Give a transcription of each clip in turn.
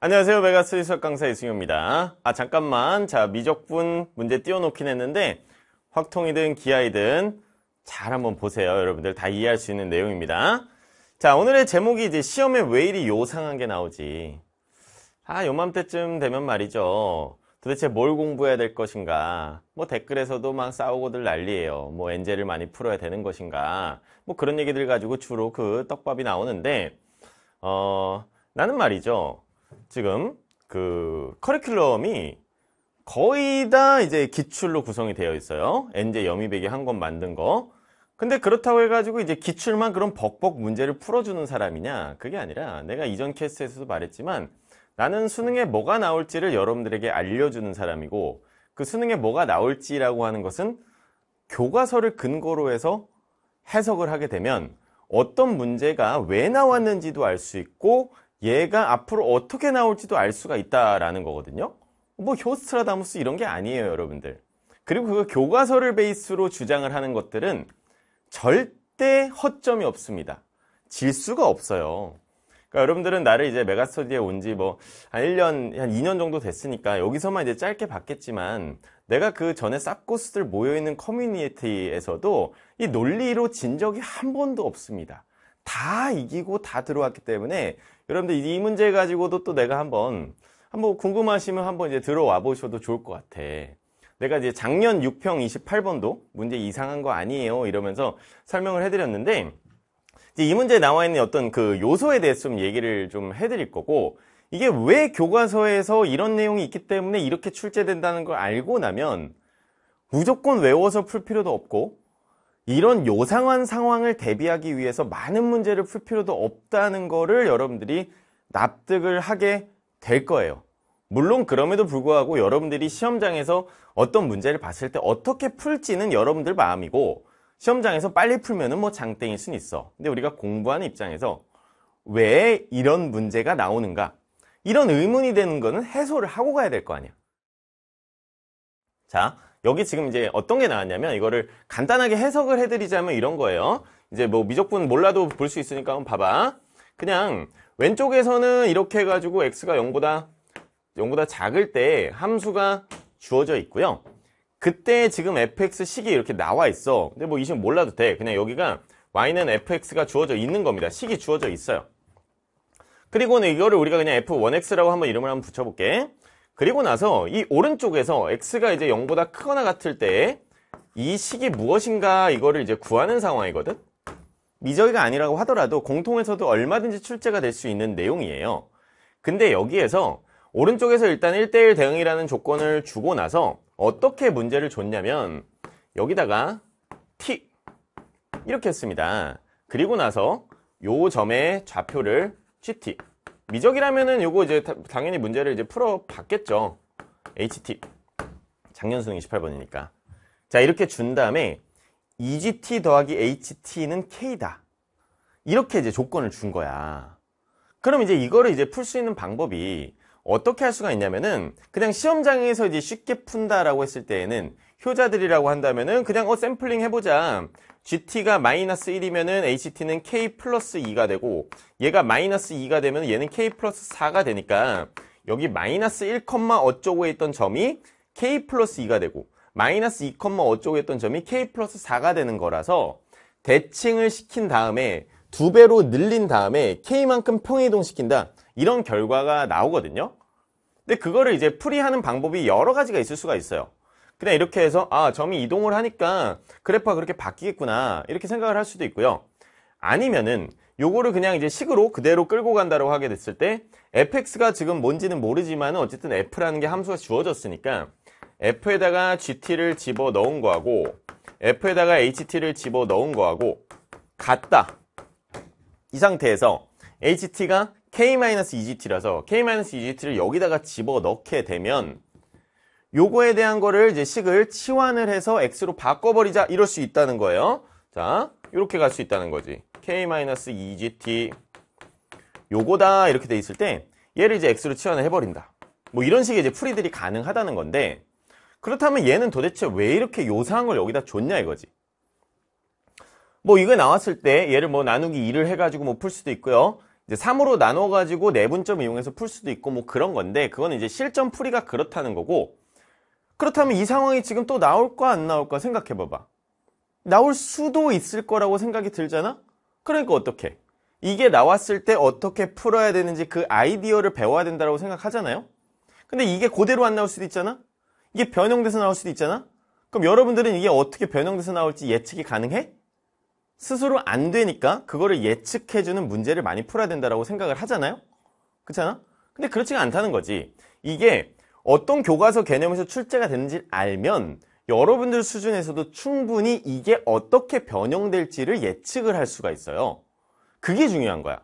안녕하세요. 메가스 리석 강사 이승효입니다. 아, 잠깐만. 자, 미적분 문제 띄워놓긴 했는데, 확통이든 기하이든 잘 한번 보세요. 여러분들 다 이해할 수 있는 내용입니다. 자, 오늘의 제목이 이제 시험에 왜 이리 요상한 게 나오지? 아, 요맘때쯤 되면 말이죠. 도대체 뭘 공부해야 될 것인가? 뭐 댓글에서도 막 싸우고들 난리예요. 뭐 엔젤을 많이 풀어야 되는 것인가? 뭐 그런 얘기들 가지고 주로 그 떡밥이 나오는데, 어, 나는 말이죠. 지금 그 커리큘럼이 거의 다 이제 기출로 구성이 되어 있어요. 엔제 여미백이 한권 만든 거. 근데 그렇다고 해가지고 이제 기출만 그런 벅벅 문제를 풀어주는 사람이냐? 그게 아니라 내가 이전 캐스트에서도 말했지만 나는 수능에 뭐가 나올지를 여러분들에게 알려주는 사람이고 그 수능에 뭐가 나올지라고 하는 것은 교과서를 근거로 해서 해석을 하게 되면 어떤 문제가 왜 나왔는지도 알 수 있고 얘가 앞으로 어떻게 나올지도 알 수가 있다라는 거거든요. 뭐 효스트라다무스 이런 게 아니에요, 여러분들. 그리고 그 교과서를 베이스로 주장을 하는 것들은 절대 허점이 없습니다. 질 수가 없어요. 그러니까 여러분들은 나를 이제 메가스터디에 온 지뭐한 1년, 한 2년 정도 됐으니까 여기서만 이제 짧게 봤겠지만 내가 그 전에 쌉고스들 모여있는 커뮤니티에서도 이 논리로 진 적이 한 번도 없습니다. 다 이기고 다 들어왔기 때문에 여러분들 이 문제 가지고도 또 내가 한번 한번 궁금하시면 한번 이제 들어와 보셔도 좋을 것 같아. 내가 이제 작년 6평 28번도 문제 이상한 거 아니에요 이러면서 설명을 해드렸는데 이제 이 문제에 나와 있는 어떤 그 요소에 대해서 좀 얘기를 좀 해드릴 거고 이게 왜 교과서에서 이런 내용이 있기 때문에 이렇게 출제된다는 걸 알고 나면 무조건 외워서 풀 필요도 없고 이런 요상한 상황을 대비하기 위해서 많은 문제를 풀 필요도 없다는 거를 여러분들이 납득을 하게 될 거예요. 물론 그럼에도 불구하고 여러분들이 시험장에서 어떤 문제를 봤을 때 어떻게 풀지는 여러분들 마음이고 시험장에서 빨리 풀면뭐 장땡일 순 있어. 근데 우리가 공부하는 입장에서 왜 이런 문제가 나오는가? 이런 의문이 되는 거는 해소를 하고 가야 될 거 아니야. 자, 여기 지금 이제 어떤 게 나왔냐면 이거를 간단하게 해석을 해드리자면 이런 거예요. 이제 뭐 미적분 몰라도 볼 수 있으니까 한번 봐봐. 그냥 왼쪽에서는 이렇게 해가지고 x가 0보다 0보다 작을 때 함수가 주어져 있고요. 그때 지금 fx 식이 이렇게 나와 있어. 근데 뭐이식은 몰라도 돼. 그냥 여기가 y는 fx가 주어져 있는 겁니다. 식이 주어져 있어요. 그리고는 이거를 우리가 그냥 f1x라고 한번 이름을 한번 붙여볼게. 그리고 나서 이 오른쪽에서 x가 이제 0보다 크거나 같을 때 이 식이 무엇인가 이거를 이제 구하는 상황이거든. 미적이가 아니라고 하더라도 공통에서도 얼마든지 출제가 될 수 있는 내용이에요. 근데 여기에서 오른쪽에서 일단 1대1 대응이라는 조건을 주고 나서 어떻게 문제를 줬냐면 여기다가 t 이렇게 했습니다. 그리고 나서 요 점의 좌표를 gt 미적이라면은 요거 이제 다, 당연히 문제를 이제 풀어 봤겠죠. HT. 작년 수능 28번이니까. 자, 이렇게 준 다음에 EGT 더하기 HT는 K다. 이렇게 이제 조건을 준 거야. 그럼 이제 이거를 이제 풀 수 있는 방법이 어떻게 할 수가 있냐면은 그냥 시험장에서 이제 쉽게 푼다라고 했을 때에는 효자들이라고 한다면은 그냥 어 샘플링 해보자. GT가 마이너스 1이면은 HT는 K 플러스 2가 되고 얘가 마이너스 2가 되면 얘는 K 플러스 4가 되니까 여기 마이너스 1, 어쩌고했던 점이 K 플러스 2가 되고 마이너스 2, 어쩌고 했던 점이 K 플러스 4가 되는 거라서 대칭을 시킨 다음에 두 배로 늘린 다음에 K만큼 평이동 시킨다 이런 결과가 나오거든요 근데 그거를 이제 풀이하는 방법이 여러 가지가 있을 수가 있어요 그냥 이렇게 해서 아 점이 이동을 하니까 그래프가 그렇게 바뀌겠구나 이렇게 생각을 할 수도 있고요 아니면은 요거를 그냥 이제 식으로 그대로 끌고 간다고 하게 됐을 때 fx가 지금 뭔지는 모르지만 어쨌든 f라는 게 함수가 주어졌으니까 f에다가 gt를 집어 넣은 거하고 f에다가 ht를 집어 넣은 거하고 같다 이 상태에서 ht가 k-2gt라서 e k-2gt를 e 여기다가 집어 넣게 되면 요거에 대한 거를 이제 식을 치환을 해서 x로 바꿔버리자 이럴 수 있다는 거예요. 자, 이렇게 갈 수 있다는 거지. k-2gt 요거다 이렇게 돼 있을 때 얘를 이제 x로 치환을 해버린다. 뭐 이런 식의 이제 풀이들이 가능하다는 건데 그렇다면 얘는 도대체 왜 이렇게 요상한 걸 여기다 줬냐 이거지. 뭐 이거 나왔을 때 얘를 뭐 나누기 2를 해가지고 뭐 풀 수도 있고요. 이제 3으로 나눠가지고 내분점 네 이용해서 풀 수도 있고 뭐 그런 건데 그거는 이제 실전 풀이가 그렇다는 거고 그렇다면 이 상황이 지금 또 나올까 안 나올까 생각해봐봐. 나올 수도 있을 거라고 생각이 들잖아? 그러니까 어떻게? 이게 나왔을 때 어떻게 풀어야 되는지 그 아이디어를 배워야 된다고 생각하잖아요? 근데 이게 그대로 안 나올 수도 있잖아? 이게 변형돼서 나올 수도 있잖아? 그럼 여러분들은 이게 어떻게 변형돼서 나올지 예측이 가능해? 스스로 안 되니까 그거를 예측해주는 문제를 많이 풀어야 된다고 생각을 하잖아요? 그렇잖아? 근데 그렇지가 않다는 거지. 이게 어떤 교과서 개념에서 출제가 되는지 알면 여러분들 수준에서도 충분히 이게 어떻게 변형될지를 예측을 할 수가 있어요. 그게 중요한 거야.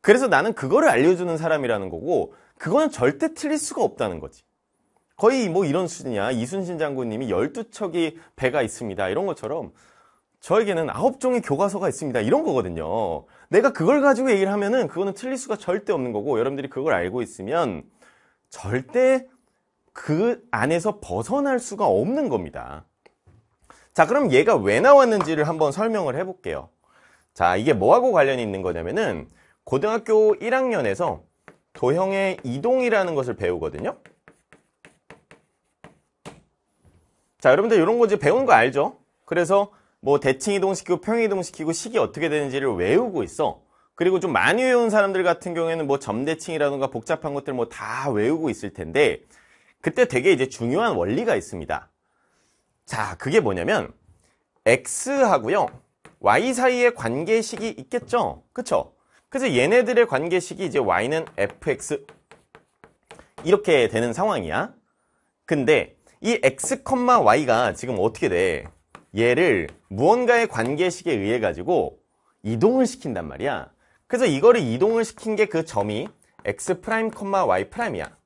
그래서 나는 그거를 알려주는 사람이라는 거고 그거는 절대 틀릴 수가 없다는 거지. 거의 뭐 이런 수준이야. 이순신 장군님이 12척이 배가 있습니다. 이런 것처럼 저에게는 9종의 교과서가 있습니다. 이런 거거든요. 내가 그걸 가지고 얘기를 하면은 그거는 틀릴 수가 절대 없는 거고 여러분들이 그걸 알고 있으면 절대 그 안에서 벗어날 수가 없는 겁니다. 자, 그럼 얘가 왜 나왔는지를 한번 설명을 해볼게요. 자, 이게 뭐하고 관련이 있는 거냐면은 고등학교 1학년에서 도형의 이동이라는 것을 배우거든요. 자, 여러분들 이런 거 이제 배운 거 알죠? 그래서 뭐 대칭 이동시키고 평행 이동시키고 식이 어떻게 되는지를 외우고 있어. 그리고 좀 많이 외운 사람들 같은 경우에는 뭐 점대칭이라든가 복잡한 것들 뭐 다 외우고 있을 텐데 그때 되게 이제 중요한 원리가 있습니다. 자, 그게 뭐냐면 x하고요. y 사이의 관계식이 있겠죠. 그쵸 그래서 얘네들의 관계식이 이제 y는 fx 이렇게 되는 상황이야. 근데 이 x, y가 지금 어떻게 돼? 얘를 무언가의 관계식에 의해 가지고 이동을 시킨단 말이야. 그래서 이거를 이동을 시킨 게 그 점이 x y 이야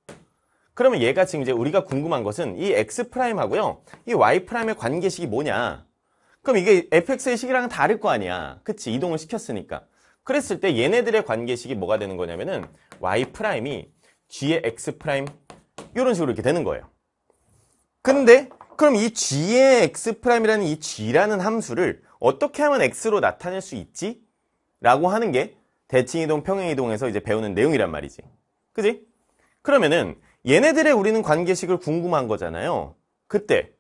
그러면 얘가 지금 이제 우리가 궁금한 것은 이 x 프라임하고요, 이 y 프라임의 관계식이 뭐냐? 그럼 이게 fx의 식이랑 은 다를 거 아니야. 그치? 이동을 시켰으니까. 그랬을 때 얘네들의 관계식이 뭐가 되는 거냐면은 y 프라임이 g의 x 프라임 이런 식으로 이렇게 되는 거예요. 근데 그럼 이 g의 x 프라임이라는 이 g라는 함수를 어떻게 하면 x로 나타낼 수 있지? 라고 하는 게 대칭이동, 평행이동에서 이제 배우는 내용이란 말이지. 그지? 그러면은 얘네들의 우리는 관계식을 궁금한 거잖아요. 그때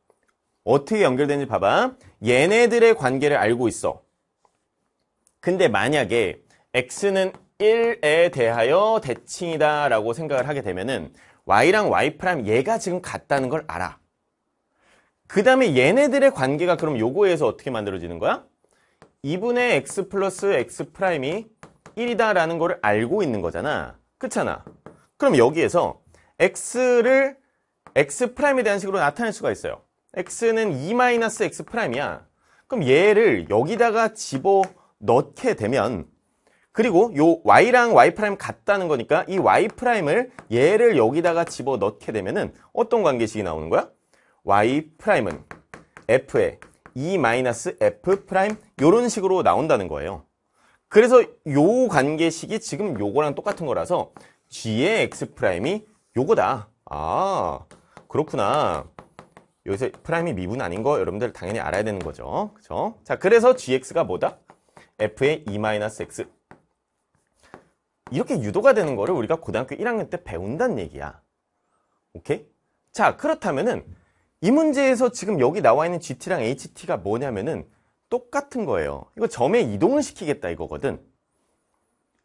어떻게 연결되는지 봐봐. 얘네들의 관계를 알고 있어. 근데 만약에 x는 1에 대하여 대칭이다 라고 생각을 하게 되면은 y랑 y' 프라임 얘가 지금 같다는 걸 알아. 그 다음에 얘네들의 관계가 그럼 요거에 서 어떻게 만들어지는 거야? 2분의 x 플러스 x 프라임이 1이다 라는 거를 알고 있는 거잖아. 그렇잖아. 그럼 여기에서 x를 x 프라임에 대한 식으로 나타낼 수가 있어요. x는 2 e 마이너스 x 프라임이야. 그럼 얘를 여기다가 집어 넣게 되면 그리고 요 y랑 y 프라임 같다는 거니까 이 y 프라임을 얘를 여기다가 집어 넣게 되면은 어떤 관계식이 나오는 거야? y 프라임은 f의 e 마이너스 f 프라임 요런 식으로 나온다는 거예요. 그래서 요 관계식이 지금 요거랑 똑같은 거라서 g의 x 프라임이 요거다 아 그렇구나 여기서 프라임이 미분 아닌 거 여러분들 당연히 알아야 되는 거죠 그쵸? 자 그래서 gx가 뭐다? f의 e x 이렇게 유도가 되는 거를 우리가 고등학교 1학년 때배운단 얘기야 오케이? 자 그렇다면은 이 문제에서 지금 여기 나와 있는 gt랑 ht가 뭐냐면은 똑같은 거예요 이거 점에 이동을 시키겠다 이거거든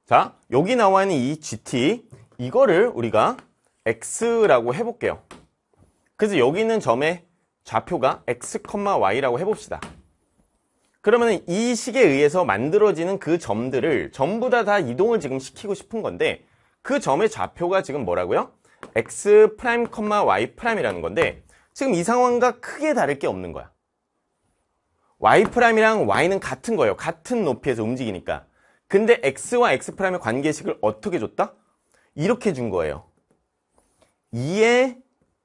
자 여기 나와 있는 이 gt 이거를 우리가 x라고 해볼게요. 그래서 여기 있는 점에 좌표가 x, y라고 해봅시다. 그러면 이 식에 의해서 만들어지는 그 점들을 전부 다 다 이동을 지금 시키고 싶은 건데 그 점의 좌표가 지금 뭐라고요? x 프라임, y 프라임이라는 건데 지금 이 상황과 크게 다를 게 없는 거야. y 프라임이랑 y는 같은 거예요. 같은 높이에서 움직이니까. 근데 x와 x 프라임의 관계식을 어떻게 줬다? 이렇게 준 거예요. 2의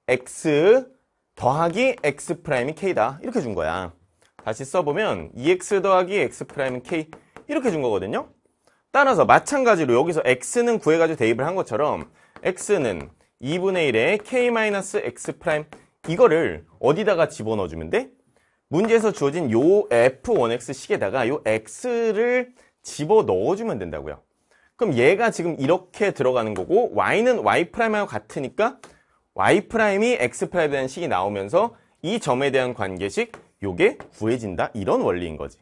x 더하기 x 프라임이 k다. 이렇게 준 거야. 다시 써보면 2x e 더하기 x 프라임 k 이렇게 준 거거든요. 따라서 마찬가지로 여기서 x는 구해가지고 대입을 한 것처럼 x는 2분의 1의 k-x 프라임 이거를 어디다가 집어넣어주면 돼? 문제에서 주어진 요 f1x식에다가 요 x를 집어넣어주면 된다고요. 그럼 얘가 지금 이렇게 들어가는 거고 y는 y'하고 같으니까 y'이 x'에 대한 식이 나오면서 이 점에 대한 관계식 요게 구해진다 이런 원리인 거지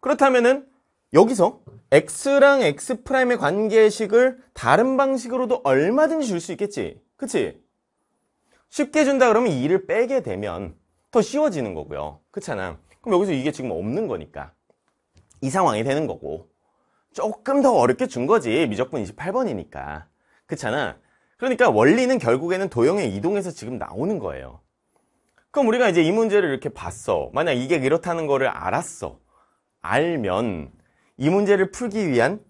그렇다면은 여기서 x랑 x'의 관계식을 다른 방식으로도 얼마든지 줄 수 있겠지 그치? 쉽게 준다 그러면 2를 빼게 되면 더 쉬워지는 거고요 그렇잖아 그럼 여기서 이게 지금 없는 거니까 이 상황이 되는 거고 조금 더 어렵게 준 거지 미적분 28번이니까 그렇잖아 그러니까 원리는 결국에는 도형의 이동에서 지금 나오는 거예요 그럼 우리가 이제 이 문제를 이렇게 봤어 만약 이게 이렇다는 거를 알았어 알면 이 문제를 풀기 위한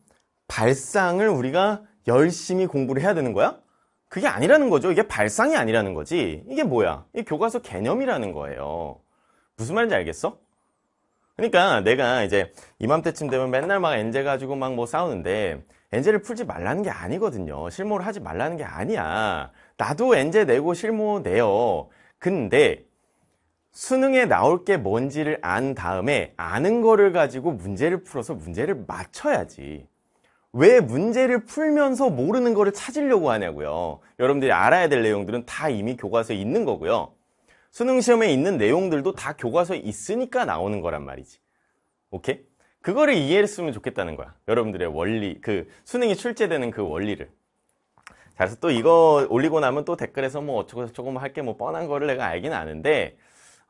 발상을 우리가 열심히 공부를 해야 되는 거야? 그게 아니라는 거죠 이게 발상이 아니라는 거지 이게 뭐야? 이 교과서 개념이라는 거예요 무슨 말인지 알겠어? 그러니까 내가 이제 이맘때쯤 되면 맨날 막 엔제 가지고 막 뭐 싸우는데 엔제를 풀지 말라는 게 아니거든요. 실무를 하지 말라는 게 아니야. 나도 엔제 내고 실무 내요. 근데 수능에 나올 게 뭔지를 안 다음에 아는 거를 가지고 문제를 풀어서 문제를 맞춰야지. 왜 문제를 풀면서 모르는 거를 찾으려고 하냐고요. 여러분들이 알아야 될 내용들은 다 이미 교과서에 있는 거고요. 수능 시험에 있는 내용들도 다 교과서에 있으니까 나오는 거란 말이지. 오케이? 그거를 이해했으면 좋겠다는 거야. 여러분들의 원리, 그 수능이 출제되는 그 원리를. 자, 그래서 또 이거 올리고 나면 또 댓글에서 뭐 어쩌고 저쩌고 뭐 할게 뭐 뻔한 거를 내가 알긴 아는데,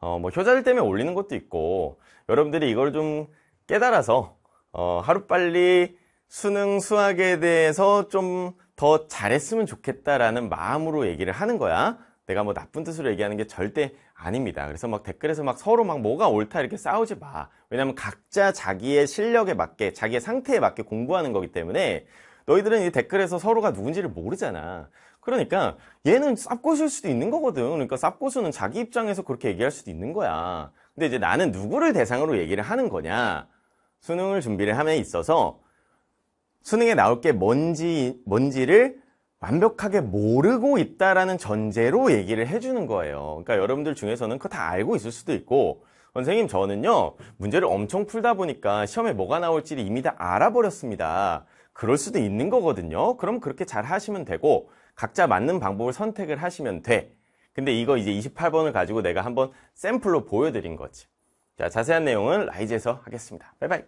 어, 뭐 효자들 때문에 올리는 것도 있고, 여러분들이 이걸 좀 깨달아서, 어, 하루빨리 수능 수학에 대해서 좀 더 잘했으면 좋겠다라는 마음으로 얘기를 하는 거야. 내가 뭐 나쁜 뜻으로 얘기하는 게 절대 아닙니다. 그래서 막 댓글에서 막 서로 막 뭐가 옳다 이렇게 싸우지 마. 왜냐면 각자 자기의 실력에 맞게, 자기의 상태에 맞게 공부하는 거기 때문에 너희들은 이 댓글에서 서로가 누군지를 모르잖아. 그러니까 얘는 쌉고수일 수도 있는 거거든. 그러니까 쌉고수는 자기 입장에서 그렇게 얘기할 수도 있는 거야. 근데 이제 나는 누구를 대상으로 얘기를 하는 거냐? 수능을 준비를 함에 있어서 수능에 나올 게 뭔지, 뭔지를 완벽하게 모르고 있다라는 전제로 얘기를 해주는 거예요. 그러니까 여러분들 중에서는 그거 다 알고 있을 수도 있고, 선생님 저는요 문제를 엄청 풀다 보니까 시험에 뭐가 나올지를 이미 다 알아버렸습니다. 그럴 수도 있는 거거든요. 그럼 그렇게 잘 하시면 되고 각자 맞는 방법을 선택을 하시면 돼. 근데 이거 이제 28번을 가지고 내가 한번 샘플로 보여드린 거지. 자 자세한 내용은 라이즈에서 하겠습니다. 바이바이.